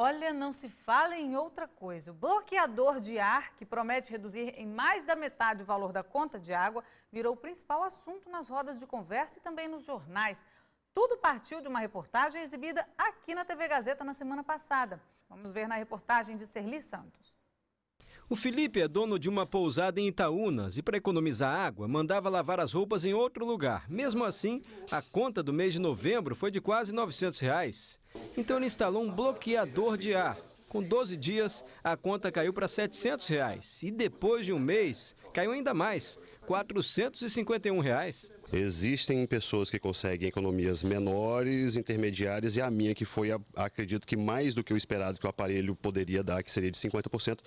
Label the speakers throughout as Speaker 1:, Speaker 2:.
Speaker 1: Olha, não se fala em outra coisa. O bloqueador de ar, que promete reduzir em mais da metade o valor da conta de água, virou o principal assunto nas rodas de conversa e também nos jornais. Tudo partiu de uma reportagem exibida aqui na TV Gazeta na semana passada. Vamos ver na reportagem de Serli Santos.
Speaker 2: O Felipe é dono de uma pousada em Itaúnas e, para economizar água, mandava lavar as roupas em outro lugar. Mesmo assim, a conta do mês de novembro foi de quase R$ 900 reais. Então ele instalou um bloqueador de ar com 12 dias, a conta caiu para R$ 700 reais. e depois de um mês, caiu ainda mais, R$ 451. Reais.
Speaker 3: Existem pessoas que conseguem economias menores, intermediárias, e a minha, que foi, acredito que mais do que o esperado que o aparelho poderia dar, que seria de 50%,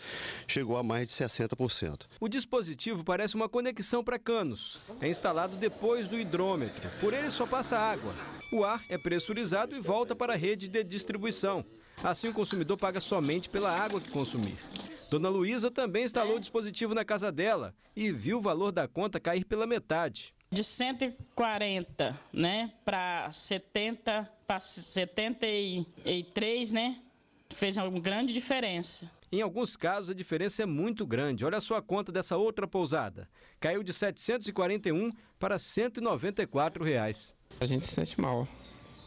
Speaker 3: chegou a mais de 60%.
Speaker 2: O dispositivo parece uma conexão para canos. É instalado depois do hidrômetro. Por ele só passa água. O ar é pressurizado e volta para a rede de distribuição. Assim, o consumidor paga somente pela água que consumir. Dona Luísa também instalou o dispositivo na casa dela e viu o valor da conta cair pela metade. De 140, né, para 70, para 73, né? Fez uma grande diferença. Em alguns casos, a diferença é muito grande. Olha só a conta dessa outra pousada. Caiu de 741 para 194 reais. A gente se sente mal.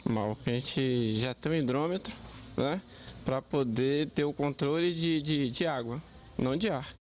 Speaker 2: Mal, porque a gente já tem um hidrômetro, né?
Speaker 1: Para poder ter o controle de, de, de água, não de ar.